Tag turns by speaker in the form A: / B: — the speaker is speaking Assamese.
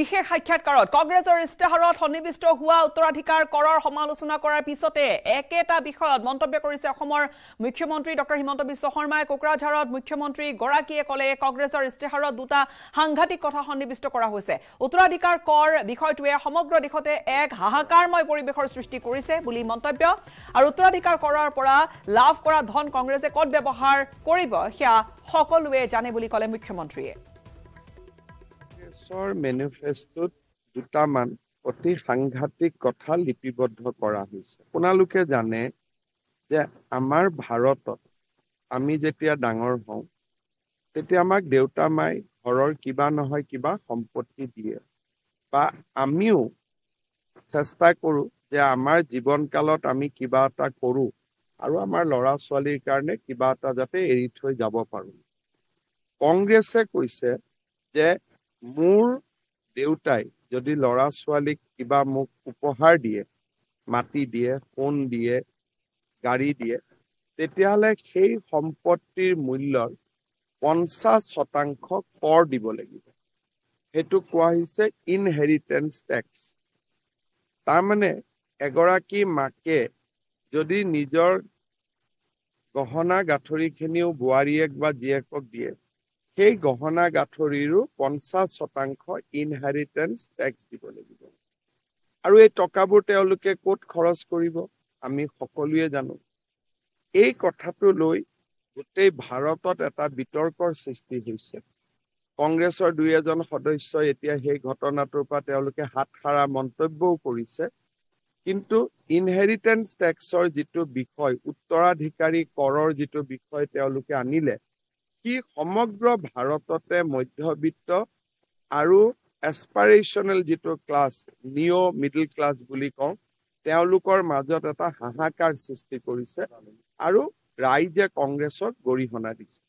A: বিশেষ সাক্ষাৎকাৰত কংগ্ৰেছৰ ইস্তেহাৰত সন্নিৱিষ্ট হোৱা উত্তৰাধিকাৰ কৰৰ সমালোচনা কৰাৰ পিছতে একেটা বিষয়ত মন্তব্য কৰিছে অসমৰ মুখ্যমন্ত্ৰী ডঃ হিমন্ত বিশ্ব শৰ্মাই কোকৰাঝাৰত মুখ্যমন্ত্ৰীগৰাকীয়ে ক'লে কংগ্ৰেছৰ ইস্তেহাৰত দুটা সাংঘাতিক কথা সন্নিৱিষ্ট কৰা হৈছে উত্তৰাধিকাৰ কৰ বিষয়টোৱে সমগ্ৰ দেশতে এক হাহাকাৰময় পৰিৱেশৰ সৃষ্টি কৰিছে বুলি মন্তব্য আৰু উত্তৰাধিকাৰ কৰৰ পৰা লাভ কৰা ধন কংগ্ৰেছে ক'ত ব্যৱহাৰ কৰিব সেয়া সকলোৱে জানে বুলি ক'লে মুখ্যমন্ত্ৰীয়ে
B: এছৰ মেনিফেষ্টোত দুটামান অতি সাংঘাতিক কথা লিপিবদ্ধ কৰা হৈছে আপোনালোকে জানে যে আমাৰ ভাৰতত আমি যেতিয়া ডাঙৰ হওঁ তেতিয়া আমাক দেউতা মাই ঘৰৰ কিবা নহয় কিবা সম্পত্তি দিয়ে বা আমিও চেষ্টা কৰোঁ যে আমাৰ জীৱন কালত আমি কিবা এটা কৰোঁ আৰু আমাৰ ল'ৰা ছোৱালীৰ কাৰণে কিবা এটা যাতে এৰি থৈ যাব পাৰোঁ কংগ্ৰেছে কৈছে যে মোৰ দেউতাই যদি ল'ৰা ছোৱালীক কিবা মোক উপহাৰ দিয়ে মাটি দিয়ে সোণ দিয়ে গাড়ী দিয়ে তেতিয়াহ'লে সেই সম্পত্তিৰ মূল্যৰ পঞ্চাছ শতাংশ কৰ দিব লাগিব সেইটো কোৱা হৈছে ইনহেৰিটেঞ্চ টেক্স তাৰমানে এগৰাকী মাকে যদি নিজৰ গহনা গাঁঠৰিখিনিও বোৱাৰীয়েক বা জীয়েকক দিয়ে সেই গহনা গাঁথৰিৰো পঞ্চাছ শতাংশ ইনহেৰিটেঞ্চ টেক্স দিব লাগিব আৰু এই টকাবোৰ তেওঁলোকে ক'ত খৰচ কৰিব আমি সকলোৱে জানো এই কথাটো লৈ গোটেই ভাৰতত এটা বিতৰ্কৰ সৃষ্টি হৈছে কংগ্ৰেছৰ দুই এজন সদস্যই এতিয়া সেই ঘটনাটোৰ পৰা তেওঁলোকে হাত সাৰা মন্তব্যও কৰিছে কিন্তু ইনহেৰিটেঞ্চ টেক্সৰ যিটো বিষয় উত্তৰাধিকাৰী কৰৰ যিটো বিষয় তেওঁলোকে আনিলে ই সমগ্ৰ ভাৰততে মধ্যবিত্ত আৰু এছপাইৰেশ্যনেল যিটো ক্লাছ নিঅ' মিডিল ক্লাছ বুলি কওঁ তেওঁলোকৰ মাজত এটা হাহাকাৰ সৃষ্টি কৰিছে আৰু ৰাইজে কংগ্ৰেছক গৰিহণা দিছে